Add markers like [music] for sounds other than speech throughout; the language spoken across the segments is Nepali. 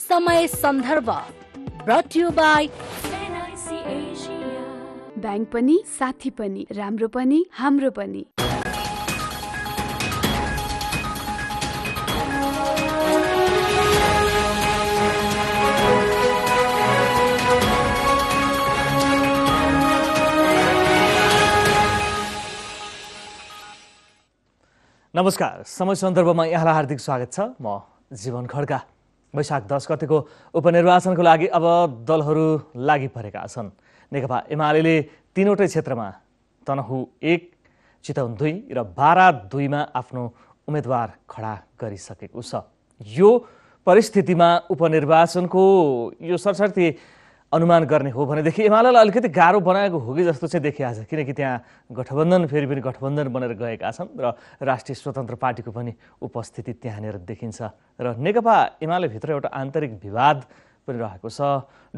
समय सन्दर्भ ब्याङ्क पनि साथी पनि राम्रो पनि हाम्रो पनि नमस्कार समय सन्दर्भमा यहाँलाई हार्दिक स्वागत छ म जीवन खड्का वैशाख दस गतेको उपनिर्वाचनको लागि अब दलहरू लागि परेका छन् नेकपा एमाले तिनवटै क्षेत्रमा तनहु एक चितवन दुई र बारा दुईमा आफ्नो उम्मेद्वार खडा गरिसकेको छ यो परिस्थितिमा उपनिर्वाचनको यो सरसर्ती अनुमान गर्ने हो भनेदेखि एमालेलाई अलिकति गाह्रो बनाएको हो कि जस्तो चाहिँ देखिया किनकि त्यहाँ गठबन्धन फेरि पनि गठबन्धन बनेर गएका छन् र राष्ट्रिय स्वतन्त्र पार्टीको पनि उपस्थिति त्यहाँनिर देखिन्छ र नेकपा एमालेभित्र एउटा आन्तरिक विवाद पनि रहेको छ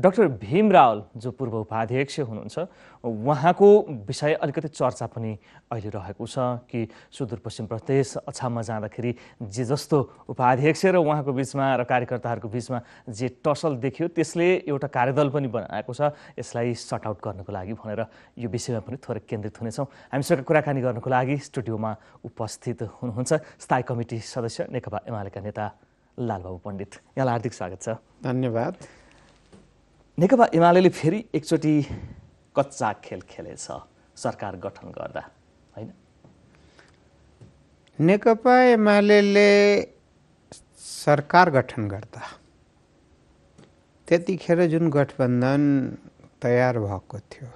डाक्टर भीम रावल जो पूर्व उपाध्यक्ष हुनुहुन्छ उहाँको विषय अलिकति चर्चा पनि अहिले रहेको छ कि सुदूरपश्चिम प्रदेश अछाममा जाँदाखेरि जे जस्तो उपाध्यक्ष र उहाँको बिचमा र कार्यकर्ताहरूको बिचमा जे टसल देखियो त्यसले एउटा कार्यदल पनि बनाएको छ यसलाई सर्ट आउट गर्नको लागि भनेर यो विषयमा पनि थोरै केन्द्रित हुनेछौँ हामीसँग कुराकानी गर्नको लागि स्टुडियोमा उपस्थित हुनुहुन्छ स्थायी कमिटी सदस्य नेकपा एमालेका नेता लालबाबु पण्डित यहाँलाई हार्दिक स्वागत छ धन्यवाद नेकपा एमाले फेरि एकचोटि कच्चा खेल खेलेछ सरकार गठन गर्दा होइन नेकपा एमाले सरकार गठन गर्दा त्यतिखेर जुन गठबन्धन तयार भएको थियो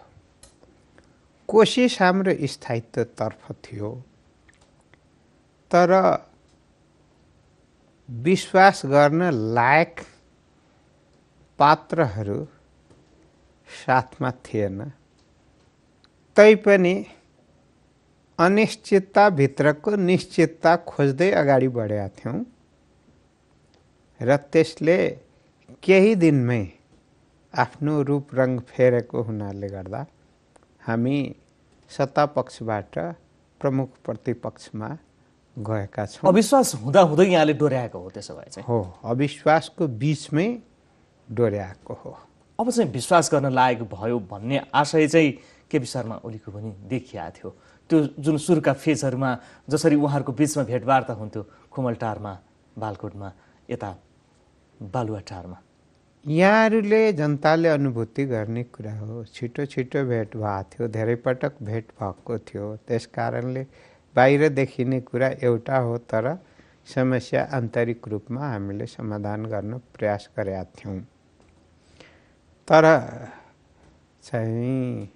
कोसिस हाम्रो स्थायित्वतर्फ थियो तर विश्वास गर्न लायक थे तैपनी अनिश्चितता भित्र को निश्चितता खोज्ते अगड़ी बढ़ा थे रेसले कई दिनमें दिनमै रूप रंग फेरे हुनाले हमी सत्तापक्ष प्रमुख प्रतिपक्ष में गएका छौँ अविश्वास हुँदा हुँदै यहाँले डोर्याएको हो त्यसो भए चाहिँ हो अविश्वासको बिचमै डोर्याएको हो अब चाहिँ विश्वास गर्न लायक भयो भन्ने आशय चाहिँ केपी शर्मा ओलीको पनि देखिया थियो त्यो जुन सुरुका फेजहरूमा जसरी उहाँहरूको बिचमा भेटवार्ता हुन्थ्यो खुमलटारमा बालकोटमा यता बालुवाटारमा यहाँहरूले जनताले अनुभूति गर्ने कुरा हो छिटो छिटो भेट भएको थियो धेरै पटक भेट भएको थियो त्यस कारणले बाहिर देखिने कुरा एउटा हो तर समस्या आन्तरिक रूपमा हामीले समाधान गर्न प्रयास गरेका थियौँ तर चाहिँ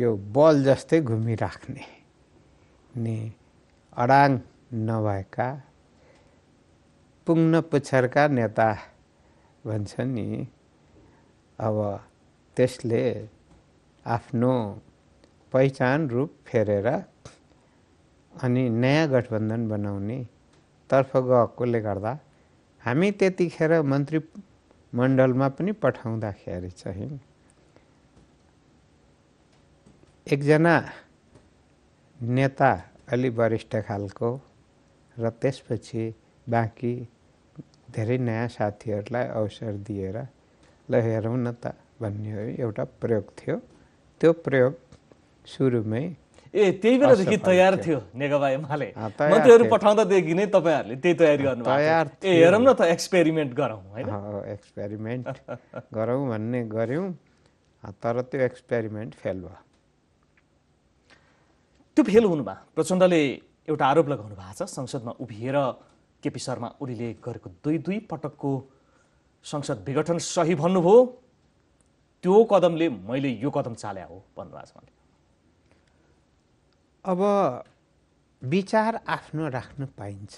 यो बल जस्तै घुमिराख्ने नि अडाङ नभएका पुग्न पुच्छरका नेता भन्छ नि अब त्यसले आफ्नो पहिचान रूप फेरेर अनि नयाँ गठबन्धन बनाउने तर्फ गएकोले गर्दा हामी त्यतिखेर मन्त्रीमण्डलमा पनि पठाउँदाखेरि चाहिँ एकजना नेता अलि वरिष्ठ खालको र त्यसपछि बाँकी धेरै नयाँ साथीहरूलाई अवसर दिएर ल हेरौँ न त भन्ने एउटा प्रयोग थियो त्यो प्रयोग सुरुमै ए त्यही बेला गीत तयार थियो नेकपा एमाले मन्त्रीहरू पठाउँदादेखि नै तपाईँहरूले त्यही तयारी गर्नु तयार ए हेरौँ न त एक्सपेरिमेन्ट गरौँ होइन एक्सपेरिमेन्ट गरौँ भन्ने गऱ्यौँ तर त्यो एक्सपेरिमेन्ट फेल भयो त्यो फेल हुनुभयो प्रचण्डले एउटा आरोप लगाउनु भएको छ संसदमा उभिएर केपी शर्मा ओलीले गरेको दुई दुई पटकको संसद विघटन सही भन्नुभयो त्यो कदमले मैले यो कदम चाल्या हो भन्नुभएको छ अब विचार आफ्नो राख्नु पाइन्छ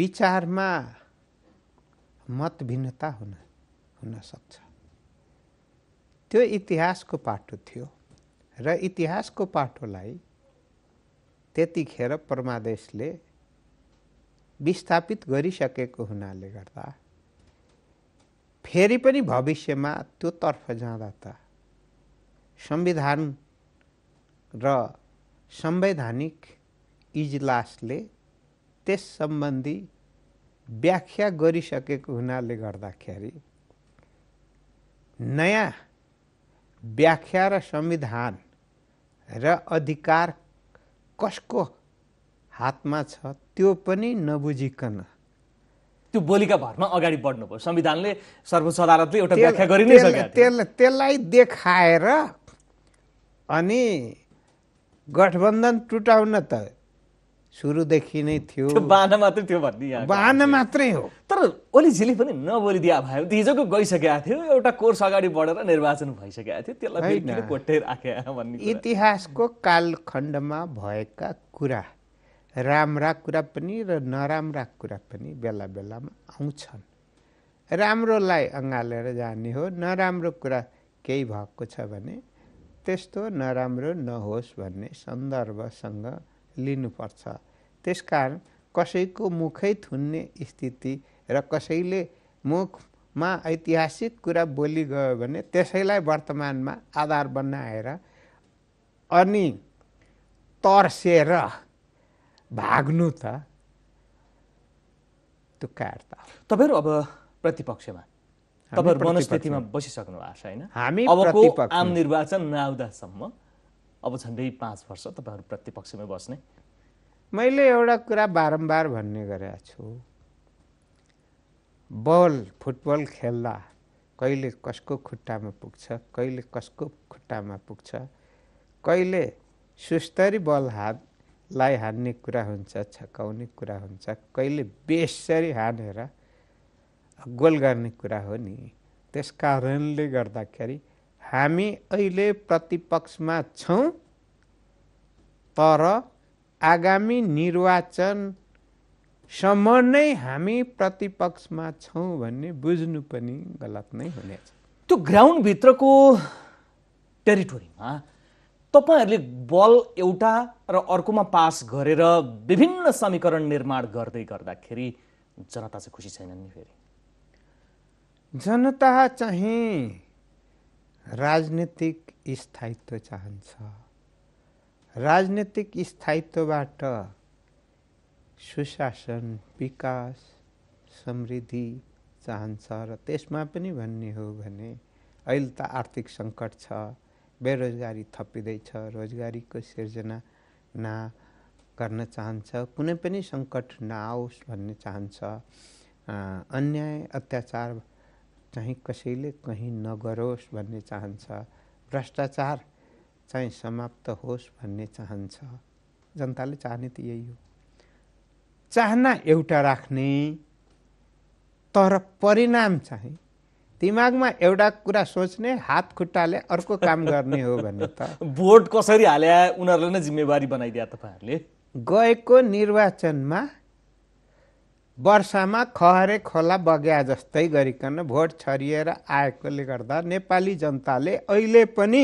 विचारमा मतभिन्नता हुन हुनसक्छ त्यो इतिहासको पाटो थियो र इतिहासको पाटोलाई त्यतिखेर परमादेशले विस्थापित गरिसकेको हुनाले गर्दा फेरि पनि भविष्यमा त्योतर्फ जाँदा त संविधान र संवैधानिक इजलासले त्यस सम्बन्धी व्याख्या गरिसकेको हुनाले गर्दाखेरि नयाँ व्याख्या र संविधान र अधिकार कसको हातमा छ त्यो पनि नबुझिकन त्यो बोलीका भरमा अगाडि बढ्नु संविधानले सर्वोच्च अदालतले एउटा व्याख्या त्यसलाई देखाएर अनि गठबन्धन टुटाउन त सुरुदेखि नै थियो बाहना मात्रै थियो भन्ने बाहना मात्रै हो तर ओलीजीले पनि नबोलिदिया भयो हिजोको गइसकेका थियो एउटा कोर्स अगाडि बढेर निर्वाचन भइसकेको थियो त्यसलाई भन्ने इतिहासको कालखण्डमा भएका कुरा राम्रा कुरा पनि र नराम्रा कुरा पनि बेला बेलामा आउँछन् राम्रोलाई अँगालेर जाने हो नराम्रो कुरा केही भएको छ भने त्यस्तो नराम्रो नहोस् भन्ने सन्दर्भसँग लिनुपर्छ त्यसकारण कसैको मुखै थुन्ने स्थिति र कसैले मुखमा ऐतिहासिक कुरा बोली गयो भने त्यसैलाई वर्तमानमा आधार बनाएर अनि तर्सेर भाग्नु त त्यो कायरता तपाईँहरू अब प्रतिपक्षमा तपाईँहरू मनस्थितिमा बसिसक्नु भएको छ होइन हामी अबको आम निर्वाचन नआउँदासम्म अब झन्डै पाँच वर्ष तपाईँहरू प्रतिपक्षमै बस्ने मैले एउटा कुरा बारम्बार भन्ने गरेका छु बल फुटबल खेल्दा कहिले कसको खुट्टामा पुग्छ कहिले कसको खुट्टामा पुग्छ कहिले सुस्तरी बल हातलाई हान्ने कुरा हुन्छ छकाउने कुरा हुन्छ कहिले बेसरी हानेर गोल गर्ने कुरा हो नि त्यस कारणले गर्दाखेरि हामी अहिले प्रतिपक्षमा छौँ तर आगामी निर्वाचनसम्म नै हामी प्रतिपक्षमा छौँ भन्ने बुझ्नु पनि गलत नै हुनेछ त्यो ग्राउन्डभित्रको टेरिटोरीमा तपाईँहरूले बल एउटा र अर्कोमा पास गरेर विभिन्न समीकरण निर्माण गर्दै गर्दाखेरि जनता चाहिँ खुसी छैनन् नि फेरि जनता चाहिँ राजनीतिक स्थायित्व चाहन्छ राजनीतिक स्थायित्वबाट सुशासन विकास समृद्धि चाहन्छ र त्यसमा पनि भन्ने हो भने अहिले त आर्थिक सङ्कट छ बेरोजगारी थपिँदैछ रोजगारीको सिर्जना ना गर्न चाहन्छ कुनै पनि सङ्कट नआओस् भन्ने चाहन्छ अन्याय अत्याचार चाहिँ कसैले कहीँ नगरोस् भन्ने चाहन्छ भ्रष्टाचार चाहिँ समाप्त होस् भन्ने चाहन्छ जनताले चाहने त यही हो चाहना एउटा राख्ने तर परिणाम चाहिँ दिमागमा एउटा कुरा सोच्ने हात खुट्टाले अर्को काम गर्ने हो भने त [laughs] भोट कसरी हाल्या उनीहरूले नै जिम्मेवारी बनाइदिए तपाईँहरूले गएको निर्वाचनमा वर्षामा खहरे खोला बग्या जस्तै गरिकन भोट छरिएर आएकोले गर्दा नेपाली जनताले अहिले पनि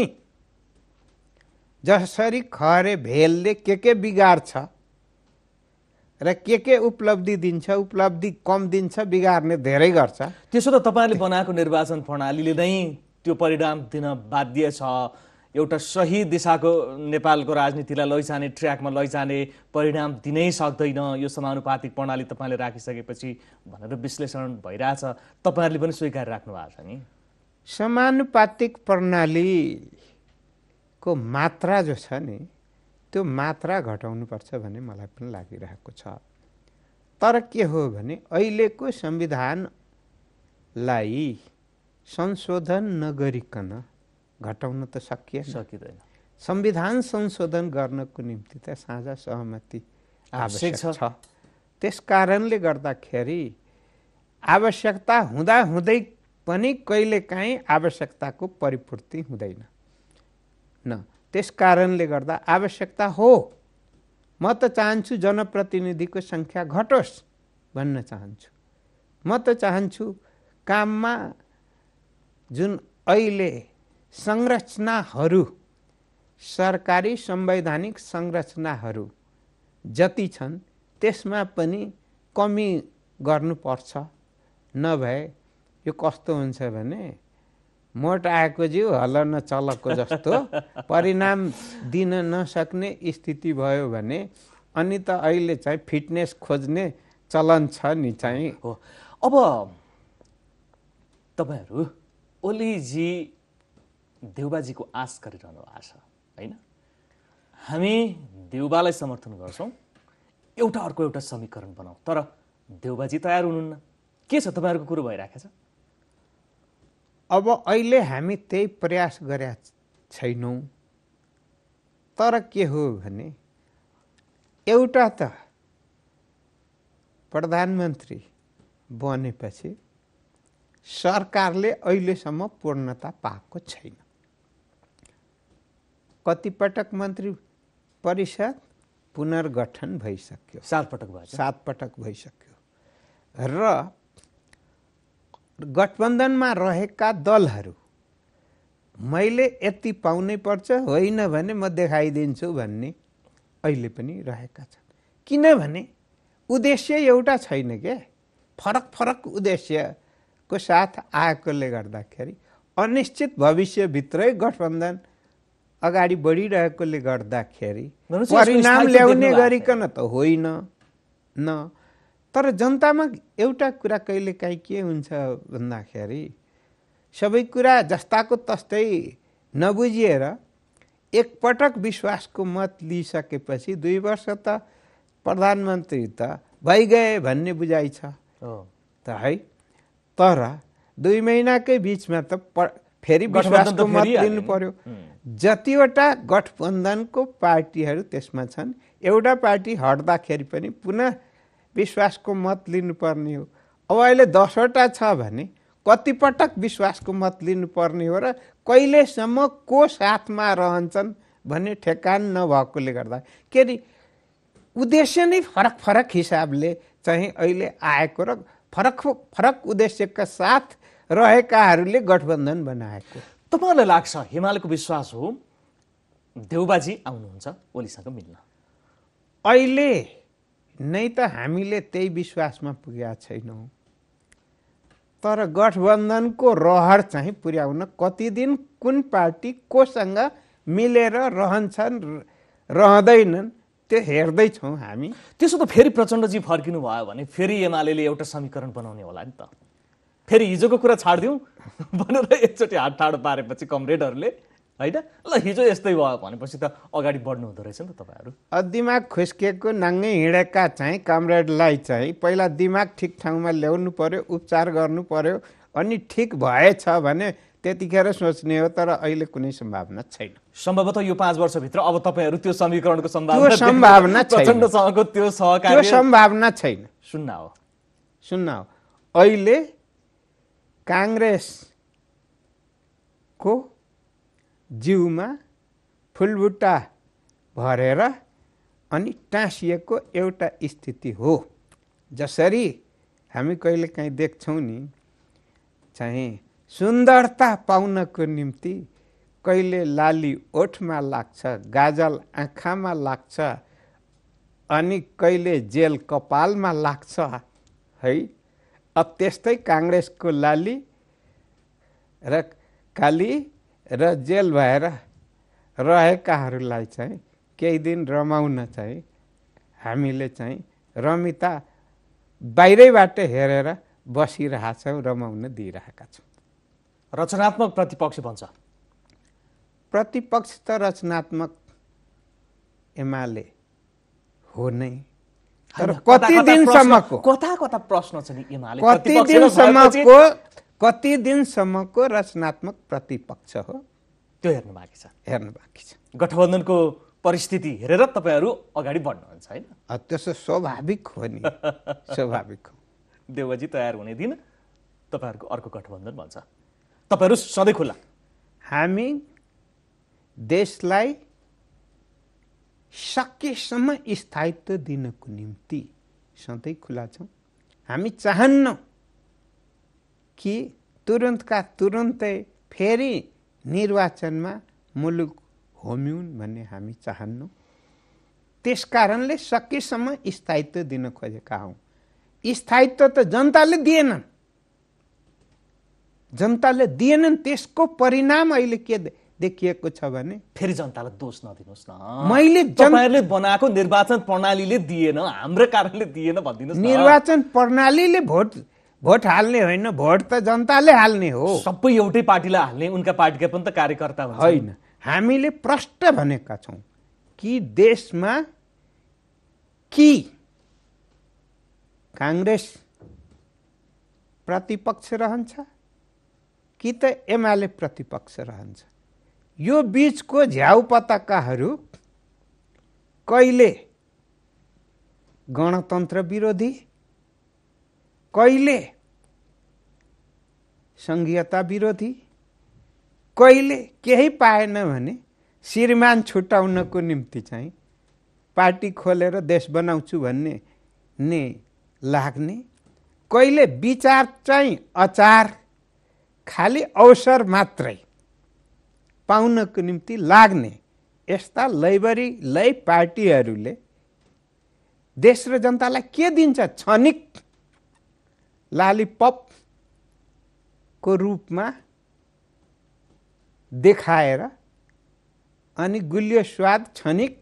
जसरी खहरे भेलले के के बिगार्छ र के के उपलब्धि दिन्छ उपलब्धि कम दिन्छ बिगार्ने धेरै गर्छ त्यसो त तपाईँले बनाएको निर्वाचन प्रणालीले नै त्यो परिणाम दिन बाध्य छ एउटा सही दिशाको नेपालको राजनीतिलाई लैजाने ट्र्याकमा लैजाने परिणाम दिनै सक्दैन यो समानुपातिक प्रणाली तपाईँले राखिसकेपछि भनेर विश्लेषण भइरहेछ तपाईँहरूले पनि स्वीकार राख्नु भएको छ नि समानुपातिक प्रणालीको मात्रा जो छ नि त्यो मात्रा घटाउनुपर्छ भन्ने मलाई पनि लागिरहेको छ तर के हो भने अहिलेको संविधानलाई संशोधन नगरिकन घटाउन त सकिए सकिँदैन संविधान संशोधन गर्नको निम्ति त साझा सहमति आवश्यक छ त्यस कारणले गर्दाखेरि आवश्यकता हुँदाहुँदै पनि कहिलेकाहीँ आवश्यकताको परिपूर्ति हुँदैन न त्यस कारणले गर्दा आवश्यकता हो म त चाहन्छु जनप्रतिनिधिको सङ्ख्या घटोस् भन्न चाहन्छु म त चाहन्छु काममा जुन अहिले संरचनाहरू सरकारी संवैधानिक संरचनाहरू जति छन् त्यसमा पनि कमी गर्नुपर्छ नभए यो कस्तो हुन्छ भने मोट आएको जिउ हल चलको जस्तो परिणाम दिन नसक्ने स्थिति भयो भने अनि त अहिले चाहिँ फिटनेस खोज्ने चलन छ नि चाहिँ हो अब तपाईँहरू ओलीजी देउबाजीको आश गरिरहनु भएको छ होइन हामी देउबालाई समर्थन गर्छौँ एउटा अर्को एउटा समीकरण बनाऊ तर देउबाजी तयार हुनुहुन्न के छ तपाईँहरूको कुरो भइरहेको छ अब अहिले हामी त्यही प्रयास गरेका छैनौँ तर के हो भने एउटा त प्रधानमन्त्री बनेपछि सरकारले अहिलेसम्म पूर्णता पाएको छैन कतिपटक मन्त्री परिषद पुनर्गठन भइसक्यो सात पटक भयो सात पटक भइसक्यो र गठबन्धनमा रहेका दलहरू मैले यति पाउनै पर्छ होइन भने म देखाइदिन्छु भन्ने अहिले पनि रहेका छन् किनभने उद्देश्य एउटा छैन के फरक फरक उद्देश्यको साथ आएकोले गर्दाखेरि अनिश्चित भविष्यभित्रै गठबन्धन अगाडि बढिरहेकोले गर्दाखेरि परिणाम ल्याउने गरिकन त होइन न तर जनतामा एउटा कुरा कहिलेकाहीँ के हुन्छ भन्दाखेरि सबै कुरा जस्ताको तस्तै नबुझिएर एकपटक विश्वासको मत लिइसकेपछि दुई वर्ष त प्रधानमन्त्री त भइगए भन्ने बुझाइ छ त है तर दुई महिनाकै बिचमा त फेरि विश्वासको मत लिनु पर्यो जतिवटा गठबन्धनको पार्टीहरू त्यसमा छन् एउटा पार्टी हट्दाखेरि पनि पुनः विश्वासको मत लिनुपर्ने हो अब अहिले दसवटा छ भने कतिपटक विश्वासको मत लिनुपर्ने हो र कहिलेसम्म को साथमा रहन्छन् भन्ने ठेकान नभएकोले गर्दा के अरे उद्देश्य नै फरक फरक हिसाबले चाहिँ अहिले आएको र फरक फरक उद्देश्यका साथ रहेकाहरूले गठबन्धन बनाएको तपाईँलाई लाग्छ हिमालयको विश्वास हो देउबाजी आउनुहुन्छ ओलीसँग मिल्न अहिले नै त हामीले त्यही विश्वासमा पुगेका छैनौँ तर गठबन्धनको रहर चाहिँ पुर्याउन कति दिन कुन पार्टी कोसँग मिलेर रहन्छन् रहँदैनन् त्यो हेर्दैछौँ हामी त्यसो त फेरि प्रचण्डजी फर्किनु भयो भने फेरि एमाले एउटा समीकरण बनाउने होला नि त फेरि हिजोको कुरा छाडिदिउँ [laughs] भनेर एकचोटि हात ठाडो पारेपछि कमरेडहरूले होइन ल हिजो यस्तै भयो भनेपछि त अगाडि बढ्नु हुँदो रहेछ नि त तपाईँहरू दिमाग खुस्किएको नाङ्गै हिँडेका चाहिँ कमरेडलाई चाहिँ पहिला दिमाग ठिक ठाउँमा ल्याउनु पर्यो उपचार गर्नु पर्यो अनि ठिक भएछ भने त्यतिखेर सोच्ने हो तर अहिले कुनै सम्भावना छैन सम्भवतः यो पाँच वर्षभित्र अब तपाईँहरू त्यो समीकरणको सम्भावना सम्भावना सम्भावना छैन सुन्न हो सुन्न हो अहिले काङ्ग्रेसको जिउमा फुलबुट्टा भरेर अनि टाँसिएको एउटा स्थिति हो जसरी हामी कहिलेकाहीँ देख्छौँ नि चाहिँ सुन्दरता पाउनको निम्ति कहिले लाली ओठमा लाग्छ गाजल आँखामा लाग्छ अनि कहिले जेल कपालमा लाग्छ है अब त्यस्तै काङ्ग्रेसको लाली र काली र जेल भएर रहेकाहरूलाई चाहिँ केही दिन रमाउन चाहिँ हामीले चाहिँ रमिता बाहिरैबाट हेरेर बसिरहेछौँ रमाउन दिइरहेका छौँ रचनात्मक प्रतिपक्ष भन्छ प्रतिपक्ष त रचनात्मक एमाले हो नै तर कति दिनसम्मको कता कता प्रश्न छ नि कति दिनसम्मको कति दिनसम्मको रचनात्मक प्रतिपक्ष हो त्यो हेर्नु बाँकी छ हेर्नु बाँकी छ गठबन्धनको परिस्थिति हेरेर तपाईँहरू अगाडि बढ्नुहुन्छ होइन त्यसो स्वाभाविक हो नि [laughs] स्वाभाविक हो देवजी तयार हुने दिन तपाईँहरूको अर्को गठबन्धन भन्छ तपाईँहरू सधैँ खुल्ला हामी देशलाई सकेसम्म स्थायित्व दिनको निम्ति सधैँ खुला छौँ हामी चाहन्न कि तुरन्तका तुरन्तै फेरि निर्वाचनमा मुलुक होम्युन् भन्ने हामी चाहन्नौँ त्यस कारणले सकेसम्म स्थायित्व दिन खोजेका हौँ स्थायित्व त जनताले दिएनन् जनताले दिएनन् त्यसको परिणाम अहिले के देखिएको छ भने फेरि जनतालाई दोष नदिनुहोस् न मैले जनताले बनाएको निर्वाचन प्रणालीले दिएन हाम्रो कारणले दिएन भनिदिनुहोस् निर्वाचन प्रणालीले भोट भोट हाल्ने होइन भोट त जनताले हाल्ने हो सबै एउटै पार्टीलाई हाल्ने उनका पार्टीका पनि त कार्यकर्ता होइन हामीले प्रष्ट भनेका छौँ कि देशमा कि काङ्ग्रेस प्रतिपक्ष रहन्छ कि त एमाले प्रतिपक्ष रहन्छ यो बिचको झ्याउ पताकाहरू कहिले गणतन्त्र विरोधी कहिले सङ्घीयता विरोधी कहिले केही पाएन भने श्रीमान छुट्याउनको निम्ति चाहिँ पार्टी खोलेर देश बनाउँछु भन्ने नै लाग्ने कहिले विचार चाहिँ अचार खालि अवसर मात्रै पाउनको निम्ति लाग्ने यस्ता लैबरी लै पार्टीहरूले देश र जनतालाई के दिन्छ क्षणिक लालिपपको रूपमा देखाएर अनि गुलियो स्वाद क्षणिक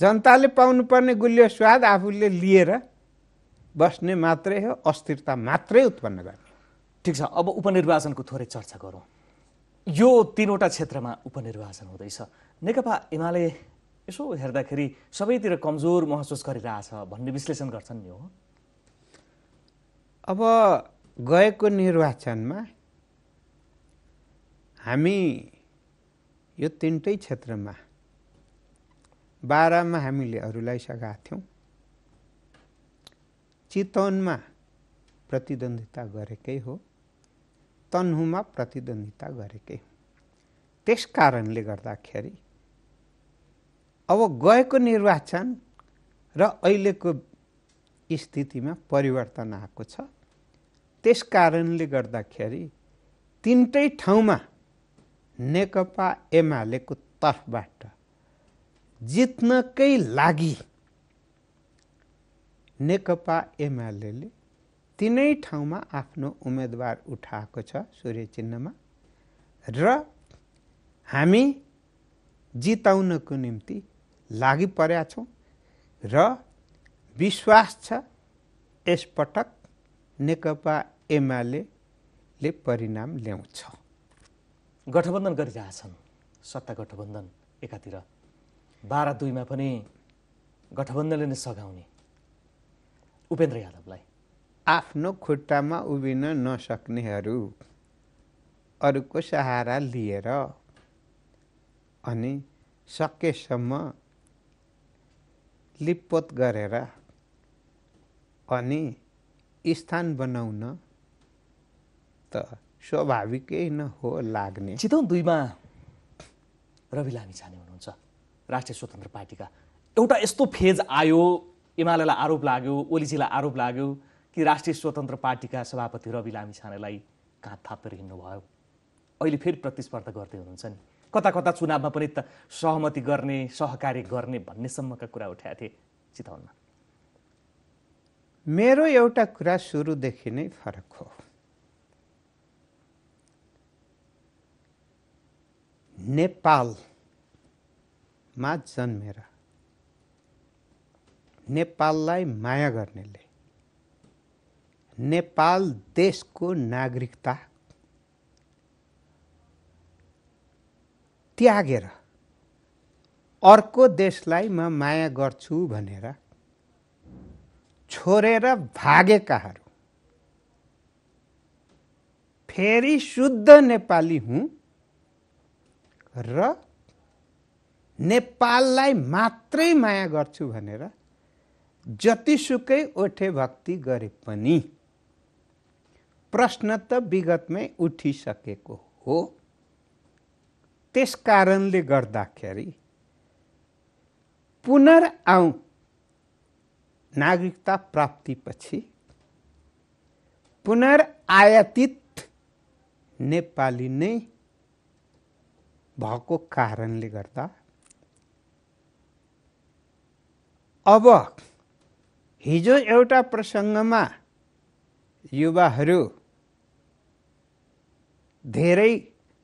जनताले पाउनुपर्ने गुलियो स्वाद आफूले लिएर बस्ने मात्रै हो अस्थिरता मात्रै उत्पन्न गर्ने ठिक छ अब उपनिर्वाचनको थोरै चर्चा गरौँ यो तिनवटा क्षेत्रमा उपनिर्वाचन हुँदैछ नेकपा एमाले यसो हेर्दाखेरि सबैतिर कमजोर महसुस गरिरहेछ भन्ने विश्लेषण गर्छन् नि हो अब गएको निर्वाचनमा हामी यो तिनटै क्षेत्रमा बाह्रमा हामीले अरूलाई सघाएको थियौँ चितवनमा प्रतिद्वन्दिता गरेकै हो तन्हुमा प्रतिद्वन्दिता गरेकै त्यस कारणले गर्दाखेरि अब गएको निर्वाचन र अहिलेको स्थितिमा परिवर्तन आएको छ त्यस कारणले गर्दाखेरि तिनटै ठाउँमा नेकपा एमालेको तर्फबाट जित्नकै लागि नेकपा एमाले तिनै ठाउँमा आफ्नो उम्मेदवार उठाएको छ सूर्य चिन्हमा र हामी जिताउनको निम्ति लागि परेका छौँ र विश्वास छ यसपटक नेकपा एमाले परिणाम ल्याउँछ गठबन्धन छन् सत्ता गठबन्धन एकातिर बाह्र दुईमा पनि गठबन्धनले नै सघाउने उपेन्द्र यादवलाई आफ्नो खुट्टामा उभिन नसक्नेहरू अरूको सहारा लिएर अनि सकेसम्म लिपपोत गरेर अनि स्थान बनाउन त स्वाभाविकै न लाग्ने चितौँ दुईमा रवि लामी छाने हुनुहुन्छ राष्ट्रिय स्वतन्त्र पार्टीका एउटा यस्तो फेज आयो एमालेलाई आरोप लाग्यो ओलीजीलाई आरोप लाग्यो कि राष्ट्रिय स्वतन्त्र पार्टीका सभापति रवि लामिछानेलाई काँध थापेर हिँड्नुभयो अहिले फेरि प्रतिस्पर्धा गर्दै हुनुहुन्छ नि कता कता चुनावमा पनि त सहमति गर्ने सहकार्य गर्ने भन्नेसम्मका कुरा उठाएको थिए चितवनमा मेरो एउटा कुरा सुरुदेखि नै फरक हो नेपालमा जन्मेर नेपाललाई माया गर्नेले नेपाल देशको नागरिकता त्यागेर अर्को देशलाई म माया गर्छु भनेर छोडेर भागेकाहरू फेरि शुद्ध नेपाली हुँ र नेपाललाई मात्रै माया गर्छु भनेर जतिसुकै ओठे भक्ति गरे पनि प्रश्न त विगतमै उठिसकेको हो त्यस कारणले गर्दाखेरि पुनर्आउ नागरिकता प्राप्तिपछि पुनर्आयातित नेपाली नै भएको कारणले गर्दा अब हिजो एउटा प्रसङ्गमा युवाहरू धेरै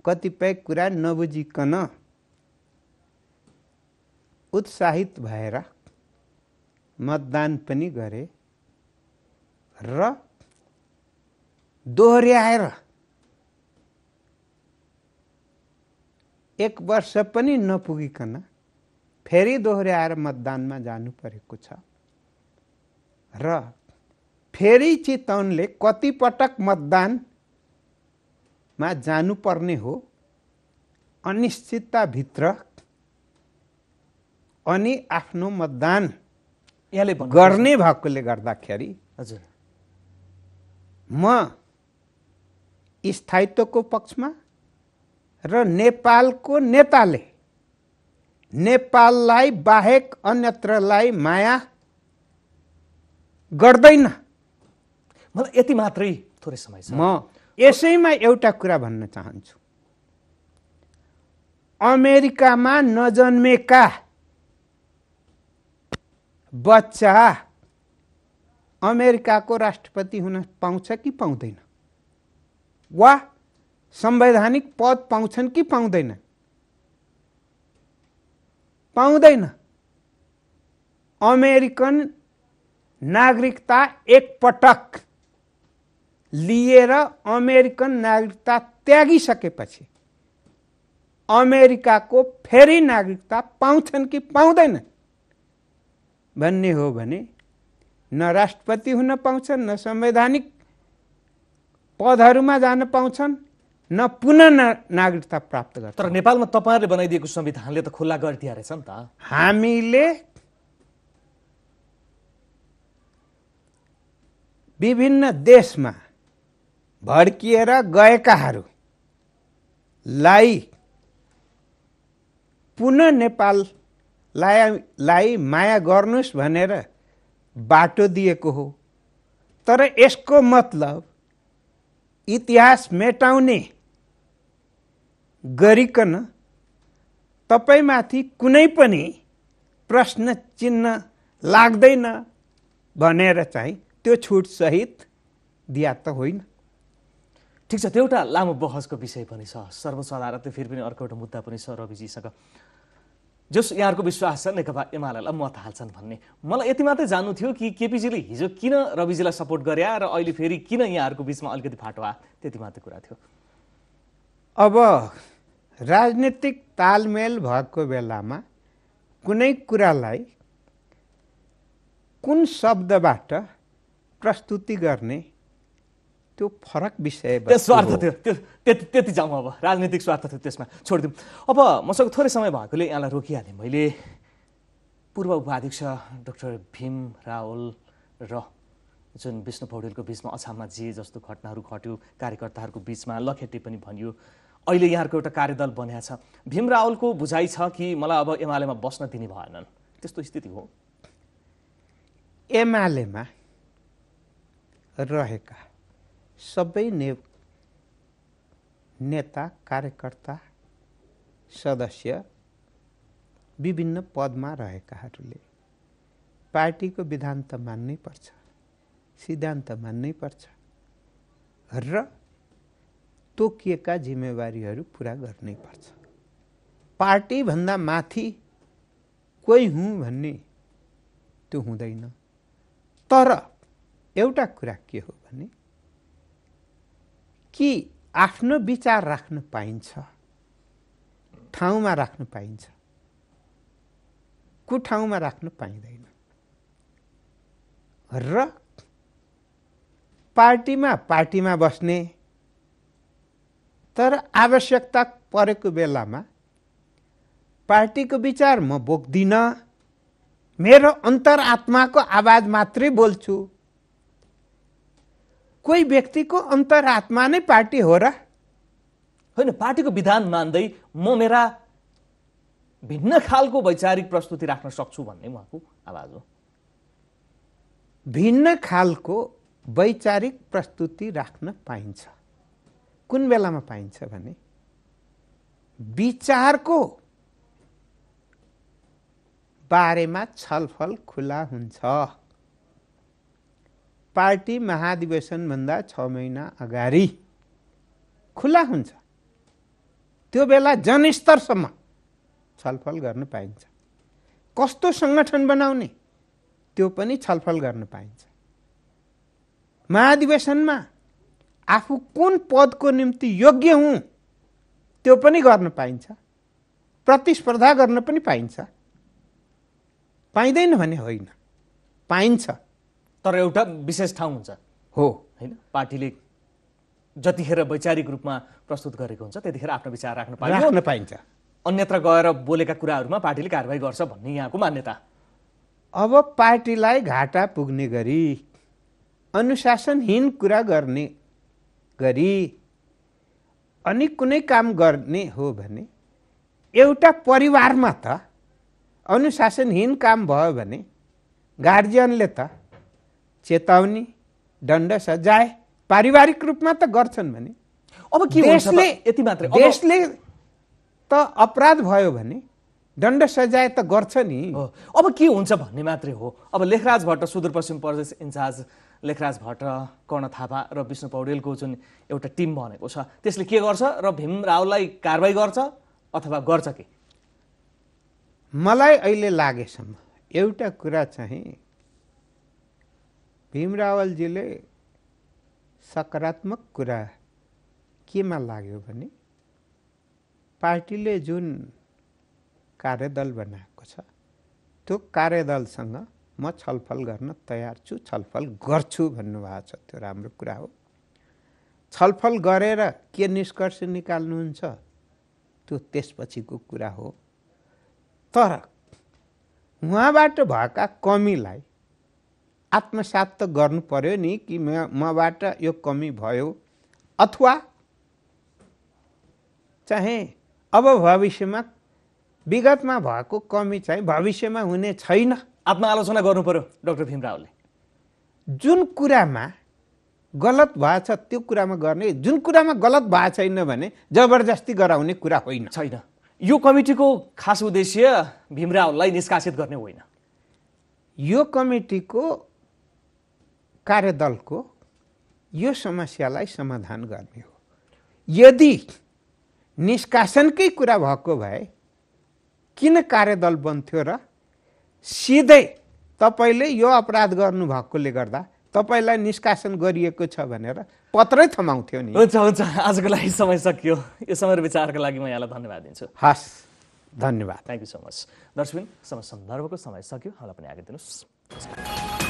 कतिपय कुरा नबुझिकन उत्साहित भएर मतदान पनि गरे र दोहोऱ्याएर एक वर्ष पनि नपुगिकन फेरि दोहोऱ्याएर मतदानमा जानु परेको छ र फेरि चितवनले कतिपटक मतदान मा जानुपर्ने हो अनिश्चितताभित्र अनि आफ्नो मतदान यहाँले गर्ने भएकोले गर्दाखेरि हजुर म स्थायित्वको पक्षमा र नेपालको नेताले नेपाललाई बाहेक अन्यत्रलाई माया गर्दैन मलाई यति मात्रै थोरै समय छ म यसैमा एउटा कुरा भन्न चाहन्छु अमेरिकामा नजन्मेका बच्चा अमेरिकाको राष्ट्रपति हुन पाउँछ कि पाउँदैन वा संवैधानिक पद पाउँछन् कि पाउँदैन पाउँदैन अमेरिकन नागरिकता एकपटक लिएर अमेरिकन नागरिकता त्यागिसकेपछि अमेरिकाको फेरि नागरिकता पाउँछन् कि पाउँदैन भन्ने हो भने न राष्ट्रपति हुन पाउँछन् न संवैधानिक पदहरूमा जान पाउँछन् न पुनः नागरिकता प्राप्त गर्छ तर नेपालमा तपाईँहरूले बनाइदिएको संविधानले त खुल्ला गरिदिए रहेछ नि त हामीले विभिन्न देशमा भड्किएर गएकाहरूलाई पुनः नेपाललाई माया गर्नुहोस् भनेर बाटो दिएको हो तर यसको मतलब इतिहास मेटाउने गरिकन तपाईँमाथि कुनै पनि प्रश्न चिन्ह लाग्दैन भनेर चाहिँ त्यो छुटसहित दिया त होइन ठिक छ त्यो एउटा लामो बहसको विषय पनि छ सर्वोच्च अदालतले फेरि पनि अर्को एउटा मुद्दा पनि छ रविजीसँग जस यहाँहरूको विश्वास छ नेकपा एमालेलाई मत हाल्छन् भन्ने मलाई यति मात्रै जान्नु थियो कि केपिजीले हिजो किन रविजीलाई सपोर्ट गरे र अहिले फेरि किन यहाँहरूको बिचमा अलिकति फाटो आ त्यति मात्रै कुरा थियो अब राजनीतिक तालमेल भएको बेलामा कुनै कुरालाई कुन शब्दबाट प्रस्तुति गर्ने त्यो फरक विषय त्यो स्वार्थ थियो त्यो त्यति त्यति जाउँ अब राजनीतिक स्वार्थ थियो त्यसमा छोडिदिउँ अब मसँग थोरै समय भएकोले यहाँलाई रोकिहालेँ मैले पूर्व उपाध्यक्ष डाक्टर भीम रावल र जुन विष्णु पौडेलको बिचमा अछाममा जे जस्तो घटनाहरू घट्यो कार्यकर्ताहरूको बिचमा लखेटे पनि भनियो अहिले यहाँहरूको एउटा कार्यदल बन्या छ भीम रावलको बुझाइ छ कि मलाई अब एमालेमा बस्न दिने भएनन् त्यस्तो स्थिति हो एमालेमा रहेका सबै ने नेता कार्यकर्ता सदस्य विभिन्न पदमा रहेकाहरूले पार्टीको विधान त मान्नै पर्छ सिद्धान्त मान्नै पर्छ र तोकिएका जिम्मेवारीहरू पुरा गर्नै पर्छ पार्टीभन्दा माथि कोही हुँ भन्ने त्यो हुँदैन तर एउटा कुरा के हो भने कि आफ्नो विचार राख्न पाइन्छ ठाउँमा राख्न पाइन्छ कुठाउँमा ठाउँमा राख्न पाइँदैन र पार्टीमा पार्टीमा बस्ने तर आवश्यकता परेको बेलामा पार्टीको विचार म बोक्दिनँ मेरो अन्तरआत्माको आवाज मात्रै बोल्छु कोही व्यक्तिको अन्तरात्मा नै पार्टी हो र होइन पार्टीको विधान मान्दै म मेरा भिन्न खालको वैचारिक प्रस्तुति राख्न सक्छु भन्ने उहाँको आवाज हो भिन्न खालको वैचारिक प्रस्तुति राख्न पाइन्छ कुन बेलामा पाइन्छ भने विचारको बारेमा छलफल खुला हुन्छ पार्टी महाधिवेशनभन्दा छ महिना अगाडि खुला हुन्छ त्यो बेला जनस्तरसम्म छलफल गर्न पाइन्छ कस्तो सङ्गठन बनाउने त्यो पनि छलफल गर्न पाइन्छ महाधिवेशनमा आफू कुन पदको निम्ति योग्य हुँ त्यो पनि गर्न पाइन्छ प्रतिस्पर्धा गर्न पनि पाइन्छ पाइँदैन भने होइन पाइन्छ तर एउटा विशेष ठाउँ हुन्छ हो होइन पार्टीले जतिखेर वैचारिक रूपमा प्रस्तुत गरेको हुन्छ त्यतिखेर आफ्नो विचार राख्न पाइन्छ पाइन्छ अन्यत्र गएर बोलेका कुराहरूमा पार्टीले कारवाही गर्छ भन्ने यहाँको मान्यता अब पार्टीलाई घाटा पुग्ने गरी अनुशासनहीन कुरा गर्ने गरी अनि कुनै काम गर्ने हो भने एउटा परिवारमा त अनुशासनहीन काम भयो भने गार्जियनले त चेतावनी दण्ड सजाय पारिवारिक रूपमा त गर्छन् भने अब के देशले यति मात्र देशले त अपराध भयो भने दण्ड सजाय त गर्छ नि अब के हुन्छ भन्ने मात्रै हो अब लेखराज भट्ट सुदूरपश्चिम प्रदेश इन्चार्ज लेखराज भट्ट कर्ण थापा र विष्णु पौडेलको जुन एउटा टिम भनेको छ त्यसले के गर्छ र भीम रावलाई कारवाही गर्छ अथवा गर्छ के मलाई अहिले लागेसम्म एउटा कुरा चाहिँ भीमरावलजीले सकारात्मक कुरा केमा लाग्यो भने पार्टीले जुन कार्यदल बनाएको छ त्यो कार्यदलसँग म छलफल गर्न तयार छु छलफल गर्छु भन्नुभएको छ त्यो राम्रो कुरा हो छलफल गरेर के निष्कर्ष निकाल्नुहुन्छ त्यो त्यसपछिको कुरा हो तर उहाँबाट भएका कमीलाई आत्मसात त गर्नु पर्यो नि कि म मबाट यो कमी भयो अथवा चाहे अब भविष्यमा विगतमा भएको कमी चाहिँ भविष्यमा हुने छैन आत्मआलोचना गर्नु पर्यो डक्टर भीमरावले जुन कुरामा गलत भएछ त्यो कुरामा गर्ने जुन कुरामा गलत भएको छैन भने जबरजस्ती गराउने कुरा होइन छैन यो कमिटीको खास उद्देश्य भीमरावलाई निष्कासित गर्ने होइन यो कमिटीको कार्यदलको यो समस्यालाई समाधान गर्ने हो यदि निष्कासनकै कुरा भएको भए किन कार्यदल बन्थ्यो र सिधै तपाईँले यो अपराध गर्नुभएकोले गर्दा तपाईँलाई निष्कासन गरिएको छ भनेर पत्रै थमाउँथ्यो नि हुन्छ हुन्छ आजको लागि समय सकियो यो समय विचारको लागि म यहाँलाई धन्यवाद दिन्छु हस् धन्यवाद थ्याङ्क यू सो मच दर्शबिन समय सन्दर्भको समय सकियो हामीलाई पनि आगे दिनुहोस्